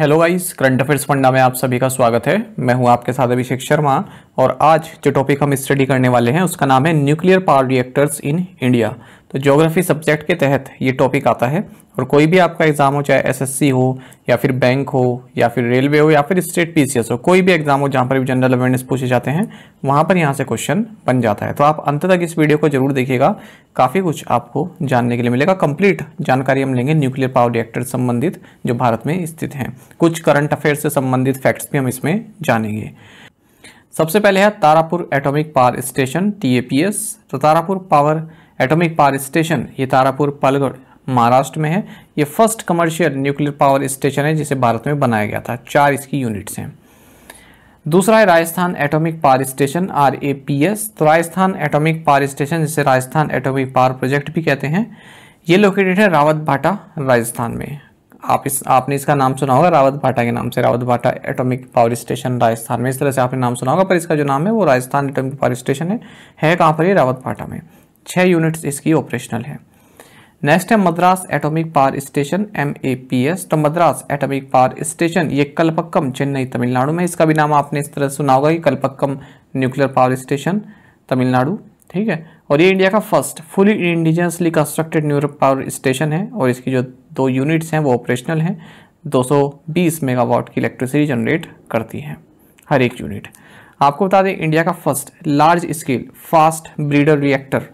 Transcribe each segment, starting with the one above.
Hello guys current affairs फंडा में आप सभी का स्वागत है मैं हूं आपके साथ अभिषेक शर्मा और आज जो टॉपिक हम स्टडी करने वाले हैं उसका नाम है nuclear power reactors in India तो ज्योग्राफी सब्जेक्ट के तहत ये टॉपिक आता है और कोई भी आपका एग्ज़ाम हो चाहे एसएससी हो या फिर बैंक हो या फिर रेलवे हो या फिर स्टेट पीसीएस हो कोई भी एग्ज़ाम हो जहाँ पर भी जनरल अवेयरनेस पूछे जाते हैं वहाँ पर यहाँ से क्वेश्चन बन जाता है तो आप अंत तक इस वीडियो को जरूर देखिएगा काफ़ी कुछ आपको जानने के लिए मिलेगा कंप्लीट जानकारी हम लेंगे न्यूक्लियर पावर रिएक्टर संबंधित जो भारत में स्थित हैं कुछ करंट अफेयर से संबंधित फैक्ट्स भी हम इसमें जानेंगे सबसे पहले है Tarapur atomic power station TAPS तो Tarapur power atomic power station ये तारापुर पालगढ़ महाराष्ट्र में है ये first commercial nuclear power station है जिसे भारत में बनाया गया था चार इसकी यूनिट्स हैं दूसरा है Rajasthan atomic power station R A P S तो राजस्थान एटॉमिक पावर स्टेशन जिसे राजस्थान एटॉमिक पावर प्रोजेक्ट भी कहते हैं ये लोकेटेड है रावत भाटा राजस्थान में आप इस आपने इसका नाम सुना होगा रावत भाटा के नाम से रावत भाटा एटॉमिक पावर स्टेशन राजस्थान में इस तरह से आपने नाम सुना होगा पर इसका जो नाम है वो राजस्थान एटॉमिक पावर स्टेशन है है कहाँ पर ये रावत भाटा में छः यूनिट्स इसकी ऑपरेशनल है नेक्स्ट है Madras atomic power station M A P S तो मद्रास एटॉमिक पावर स्टेशन ये कलपक्कम चेन्नई तमिलनाडु में इसका भी नाम आपने इस तरह सुना होगा कि Kalpakkam nuclear power station Tamil Nadu ठीक है और ये इंडिया का first fully indigenously constructed nuclear power station है और इसकी जो दो यूनिट्स हैं वो ऑपरेशनल हैं 220 मेगावाट की इलेक्ट्रिसिटी जनरेट करती हैं हर एक यूनिट आपको बता दें इंडिया का first large scale fast breeder reactor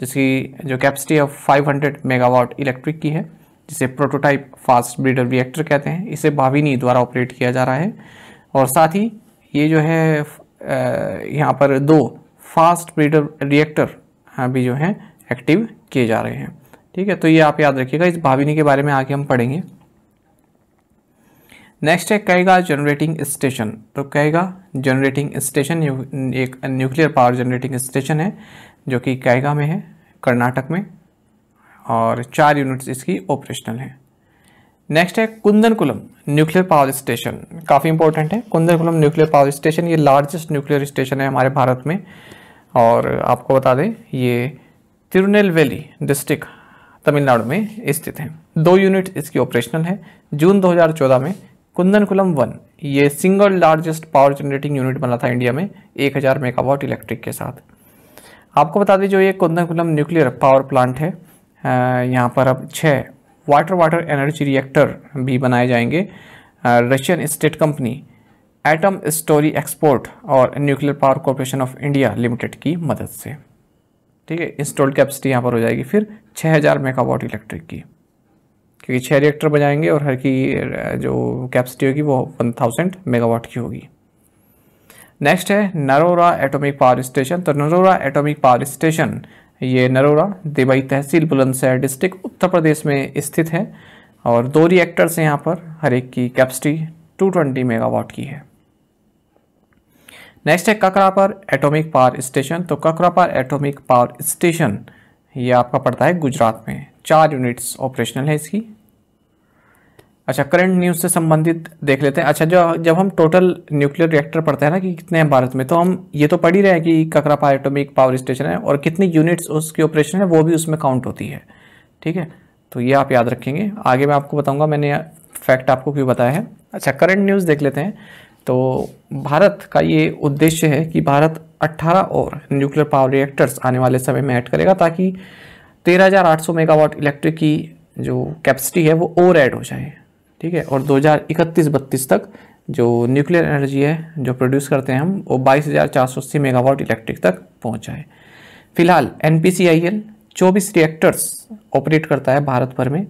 जिसकी जो कैपेसिटी ऑफ 500 मेगावाट इलेक्ट्रिक की है जिसे प्रोटोटाइप फास्ट ब्रीडर रिएक्टर कहते हैं इसे भाविनी द्वारा ऑपरेट किया जा रहा है और साथ ही ये जो है यहाँ पर दो फास्ट ब्रीडर रिएक्टर भी जो हैं एक्टिव किए जा रहे हैं ठीक है तो ये आप याद रखिएगा इस भाविनी के बारे में आगे हम पढ़ेंगे नेक्स्ट है कहेगा जनरेटिंग स्टेशन तो कहेगा जनरेटिंग स्टेशन एक न्यूक्लियर पावर जनरेटिंग स्टेशन है जो कि कैगा में है कर्नाटक में और चार यूनिट्स इसकी ऑपरेशनल हैं नेक्स्ट है कुंदनकुलम न्यूक्लियर पावर स्टेशन काफ़ी इंपॉर्टेंट है कुंदनकुलम न्यूक्लियर पावर स्टेशन ये लार्जेस्ट न्यूक्लियर स्टेशन है हमारे भारत में और आपको बता दें ये तिरुनेलवेली डिस्ट्रिक्ट तमिलनाडु में स्थित है दो यूनिट इसकी ऑपरेशनल है जून 2014 में कुंदनकुलम वन ये single largest power generating unit बना था इंडिया में 1000 मेगावाट इलेक्ट्रिक के साथ आपको बता दें जो ये कुंदनकुलम न्यूक्लियर पावर प्लांट है यहाँ पर अब छः वाटर वाटर एनर्जी रिएक्टर भी बनाए जाएंगे Russian state company Atomstroyexport और nuclear power corporation of India limited की मदद से ठीक है इंस्टॉल्ड कैपेसिटी यहाँ पर हो जाएगी फिर 6000 हज़ार मेगावाट इलेक्ट्रिक की क्योंकि छः रिएक्टर बनाएंगे और हर की जो कैपेसिटी होगी वो 1000 मेगावाट की होगी नेक्स्ट है नरोरा एटॉमिक पावर स्टेशन तो नरोरा एटॉमिक पावर स्टेशन ये नरोरा देवई तहसील बुलंदशहर डिस्ट्रिक्ट उत्तर प्रदेश में स्थित है और दो रिएक्टर्स हैं यहाँ पर हर एक की कैपेसिटी 220 मेगावाट की है नेक्स्ट है ककरापर एटॉमिक पावर स्टेशन तो ककरापर एटॉमिक पावर स्टेशन ये आपका पड़ता है गुजरात में चार यूनिट्स ऑपरेशनल है इसकी अच्छा करंट न्यूज़ से संबंधित देख लेते हैं अच्छा जो जब हम टोटल न्यूक्लियर रिएक्टर पढ़ते हैं ना कि कितने हैं भारत में तो हम ये तो पढ़ ही रहे हैं कि ककरापा एटॉमिक पावर स्टेशन है और कितनी यूनिट्स उसकी ऑपरेशन है वो भी उसमें काउंट होती है ठीक है तो ये आप याद रखेंगे आगे मैं आपको बताऊँगा मैंने फैक्ट आपको क्यों बताया है अच्छा करंट न्यूज़ देख लेते हैं तो भारत का ये उद्देश्य है कि भारत 18 और न्यूक्लियर पावर रिएक्टर्स आने वाले समय में ऐड करेगा ताकि 13,800 मेगावाट इलेक्ट्रिक की जो कैपेसिटी है वो ओवर ऐड हो जाए ठीक है और 2031-32 तक जो न्यूक्लियर एनर्जी है जो प्रोड्यूस करते हैं हम वो 22,480 मेगावाट इलेक्ट्रिक तक पहुंचा है फिलहाल एन पी 24 रिएक्टर्स ऑपरेट करता है भारत भर में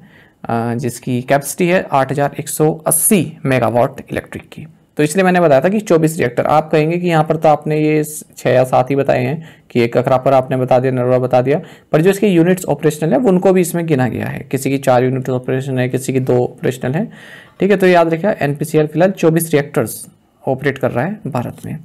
जिसकी कैपेसिटी है 8,180 मेगावाट इलेक्ट्रिक की तो इसलिए मैंने बताया था कि 24 रिएक्टर आप कहेंगे कि यहाँ पर तो आपने ये छः या सात ही बताए हैं कि एक अखरा पर आपने बता दिया नरवा बता दिया पर जो इसके यूनिट्स ऑपरेशनल है उनको भी इसमें गिना गया है किसी की चार यूनिट ऑपरेशन है किसी की दो ऑपरेशनल है ठीक है तो याद रखिए एन फिलहाल चौबीस रिएक्टर्स ऑपरेट कर रहा है भारत में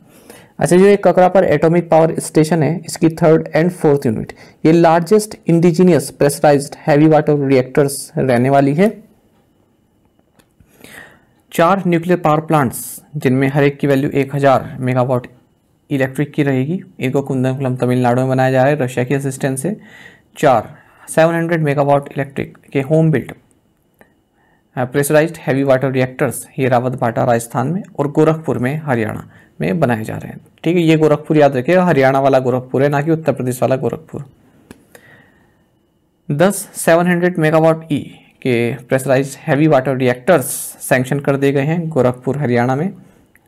अच्छा जो एक ककरा पर एटॉमिक पावर स्टेशन है इसकी थर्ड एंड फोर्थ यूनिट ये largest indigenous pressurised heavy water reactors रहने वाली है चार न्यूक्लियर पावर प्लांट्स जिनमें हर एक की वैल्यू एक हज़ार मेगावाट इलेक्ट्रिक की रहेगी इनको कुंदनकुलम तमिलनाडु में बनाया जा रहा है रशिया की असिस्टेंस से चार 700 मेगावाट इलेक्ट्रिक के home built pressurised heavy water reactors ये रावत भाटा राजस्थान में और गोरखपुर में हरियाणा में बनाए जा रहे हैं ठीक है ये गोरखपुर याद रखिए हरियाणा वाला गोरखपुर है ना कि उत्तर प्रदेश वाला गोरखपुर दस हंड्रेड मेगावाट ई के pressurise heavy water reactors sanction कर दिए गए हैं गोरखपुर हरियाणा में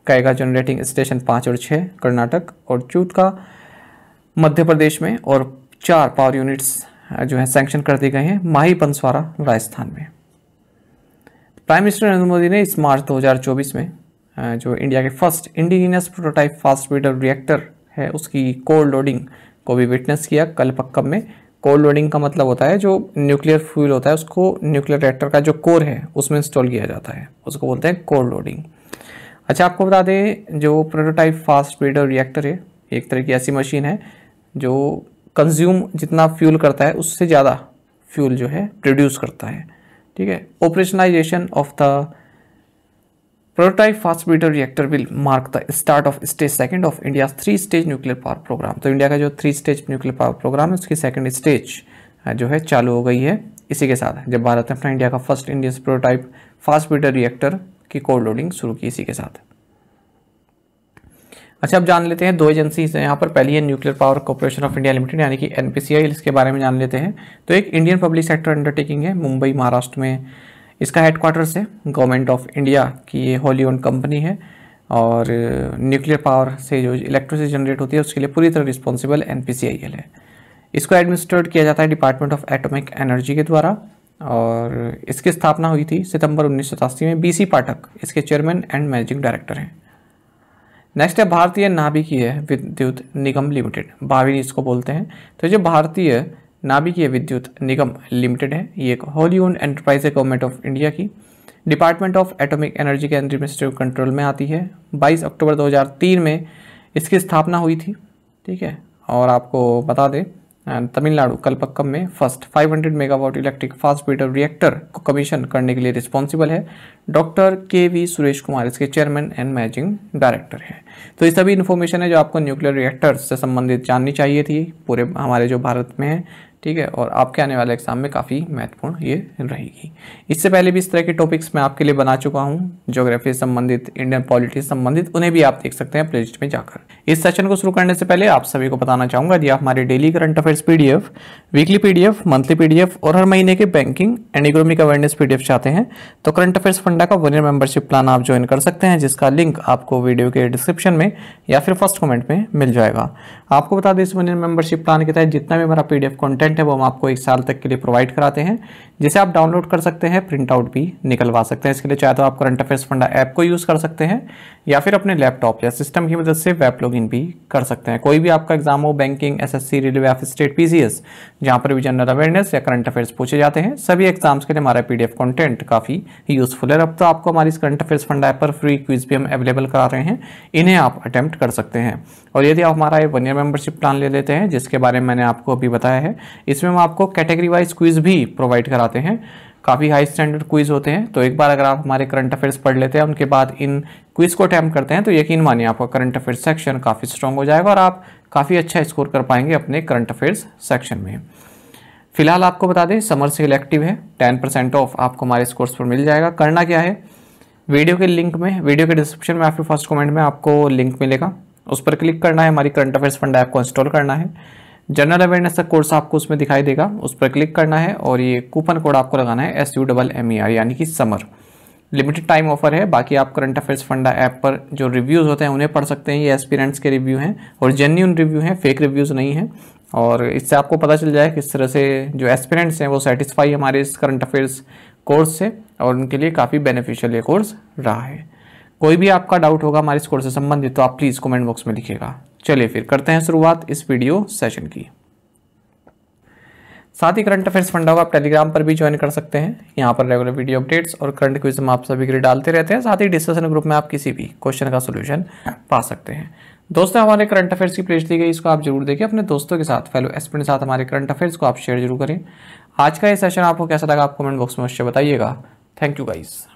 कैगा जनरेटिंग स्टेशन पाँच और छः कर्नाटक और चूत का मध्य प्रदेश में और चार पावर यूनिट्स जो है सैंक्शन कर दिए गए हैं माही पंसवारा राजस्थान में प्राइम मिनिस्टर नरेंद्र मोदी ने इस मार्च 2024 में जो इंडिया के first indigenous prototype fast breeder reactor है उसकी कोर लोडिंग को भी विटनेस किया कल पक्कम में कोल्ड लोडिंग का मतलब होता है जो न्यूक्लियर फ्यूल होता है उसको न्यूक्लियर रिएक्टर का जो कोर है उसमें इंस्टॉल किया जाता है उसको बोलते हैं कोल्ड लोडिंग अच्छा आपको बता दें जो प्रोटोटाइप फास्ट स्पीडर रिएक्टर है एक तरह की ऐसी मशीन है जो कंज्यूम जितना फ्यूल करता है उससे ज़्यादा फ्यूल जो है प्रोड्यूस करता है ठीक है operationalisation of the Prototype fast breeder reactor will mark the start of stage second of India's three stage nuclear power program. तो इंडिया का जो three stage nuclear power programme है उसकी सेकंड स्टेज जो है चालू हो गई है इसी के साथ जब भारत ने अपना इंडिया का first Indian prototype fast breeder reactor की कोल्ड लोडिंग शुरू की इसी के साथ अच्छा अब जान लेते हैं दो एजेंसीज हैं यहाँ पर पहली है nuclear power corporation of India limited यानी कि एनपीसीआई इसके बारे में जान लेते हैं तो एक इंडियन पब्लिक सेक्टर अंडरटेकिंग है मुंबई महाराष्ट्र में इसका हेडक्वार्टर्स है गवर्नमेंट ऑफ इंडिया की ये होली ओन कंपनी है और न्यूक्लियर uh, पावर से जो इलेक्ट्रिसिटी जनरेट होती है उसके लिए पूरी तरह रिस्पॉन्सिबल एन है इसको एडमिनिस्ट्रेट किया जाता है डिपार्टमेंट ऑफ एटॉमिक एनर्जी के द्वारा और इसकी स्थापना हुई थी सितंबर उन्नीस में बीसी पाठक इसके चेयरमैन एंड मैनेजिंग डायरेक्टर हैं नेक्स्ट है भारतीय नाभिकीय विद्युत निगम लिमिटेड भावी इसको बोलते हैं तो जो भारतीय नाभिकीय विद्युत निगम लिमिटेड है ये एक होली ओन एंटरप्राइज है गवर्नमेंट ऑफ इंडिया की डिपार्टमेंट ऑफ एटॉमिक एनर्जी के एडमिनिस्ट्रेटिव कंट्रोल में आती है 22 अक्टूबर 2003 में इसकी स्थापना हुई थी ठीक है और आपको बता दें तमिलनाडु कलपक्कम में first 500 megawatt electric fast breeder reactor को कमीशन करने के लिए रिस्पॉन्सिबल है डॉक्टर के वी सुरेश कुमार इसके चेयरमैन एंड मैनेजिंग डायरेक्टर हैं तो ये सभी इन्फॉर्मेशन है जो आपको न्यूक्लियर रिएक्टर्स से संबंधित जाननी चाहिए थी पूरे हमारे जो भारत में है ठीक है और आपके आने वाले एग्जाम में काफ़ी महत्वपूर्ण ये रहेगी इससे पहले भी इस तरह के टॉपिक्स मैं आपके लिए बना चुका हूँ जोग्राफी संबंधित इंडियन पॉलिटिक्स संबंधित उन्हें भी आप देख सकते हैं प्ले में जाकर इस सेशन को शुरू करने से पहले आप सभी को बताना चाहूँगा यदि आप हमारे daily current affairs P weekly P monthly P और हर महीने के banking and economic awareness P चाहते हैं तो करंट अफेयर्स फंडा का वन ईयर मेंबरशिप प्लान आप ज्वाइन कर सकते हैं जिसका लिंक आपको वीडियो के डिस्क्रिप्शन में या फिर फर्स्ट कमेंट में मिल जाएगा आपको बता दें इस वन ईयर मेंबरशिप प्लान के तहत जितना भी हमारा पी कंटेंट है वो हम आपको एक साल तक के लिए प्रोवाइड कराते हैं जिसे आप डाउनलोड कर सकते हैं प्रिंट आउट भी निकलवा सकते हैं इसके लिए चाहे तो आप करंट अफेयर्स फंडा ऐप को यूज़ कर सकते हैं या फिर अपने लैपटॉप या सिस्टम की मदद से वेब लॉगिन भी कर सकते हैं कोई भी आपका एग्जाम हो banking SSC railway of state P जहां पर भी जनरल अवेयरनेस या करंट अफेयर्स पूछे जाते हैं सभी एग्जाम्स के लिए हमारा पी डी काफ़ी यूजफुल है अब तो आपको हमारी इस करंट अफेयर्स फंड ऐप पर फ्री क्विज भी हम अवेलेबल करा रहे हैं इन्हें आप अटैम्प्ट कर सकते हैं और यदि आप हमारा वन ईयर मेंबरशिप प्लान ले लेते हैं जिसके बारे में मैंने आपको अभी बताया है इसमें हम आपको कैटेगरी वाइज क्विज भी प्रोवाइड कराते हैं काफ़ी हाई स्टैंडर्ड क्विज होते हैं तो एक बार अगर आप हमारे करंट अफेयर्स पढ़ लेते हैं उनके बाद इन क्विज को अटैम्प करते हैं तो यकीन मानिए आपका करंट अफेयर्स सेक्शन काफ़ी स्ट्रॉन्ग हो जाएगा और आप काफ़ी अच्छा स्कोर कर पाएंगे अपने करंट अफेयर्स सेक्शन में फिलहाल आपको बता दें समर सेल एक्टिव है टेन परसेंट ऑफ आपको हमारे इस कोर्स पर मिल जाएगा करना क्या है वीडियो के लिंक में वीडियो के डिस्क्रिप्शन में आपके फर्स्ट कमेंट में आपको लिंक मिलेगा उस पर क्लिक करना है हमारी करंट अफेयर्स फंड ऐप को इंस्टॉल करना है जनरल अवेयरनेस का कोर्स आपको उसमें दिखाई देगा उस पर क्लिक करना है और ये कूपन कोड आपको लगाना है S U double M E R यानी कि समर लिमिटेड टाइम ऑफर है बाकी आप करंट अफेयर्स फंडा ऐप पर जो रिव्यूज़ होते हैं उन्हें पढ़ सकते हैं ये एस्पिरेंट्स के रिव्यू हैं और जेन्यून रिव्यू हैं फेक रिव्यूज़ नहीं हैं और इससे आपको पता चल जाए किस तरह से जो एस्पिरेंट्स हैं वो सेटिस्फाई हमारे इस करंट अफेयर्स कोर्स से और उनके लिए काफ़ी बेनिफिशियल ये कोर्स रहा है कोई भी आपका डाउट होगा हमारे इस कोर्स से संबंधित तो आप प्लीज़ कमेंट बॉक्स में लिखिएगा चलिए फिर करते हैं शुरुआत इस वीडियो सेशन की साथ ही करंट अफेयर्स फंडा को आप टेलीग्राम पर भी ज्वाइन कर सकते हैं यहाँ पर रेगुलर वीडियो अपडेट्स और करंट क्विज हम आप सभी के लिए डालते रहते हैं साथ ही डिस्कशन ग्रुप में आप किसी भी क्वेश्चन का सोल्यूशन पा सकते हैं दोस्तों हमारे करंट अफेयर्स की प्लेस दी गई इसको आप जरूर देखें अपने दोस्तों के साथ फेलो एस्पेंट के साथ हमारे करंट अफेयर्स को आप शेयर जरूर करें आज का ये सेशन आपको कैसा लगा आप कमेंट बॉक्स में अवश्य बताइएगा थैंक यू गाइज़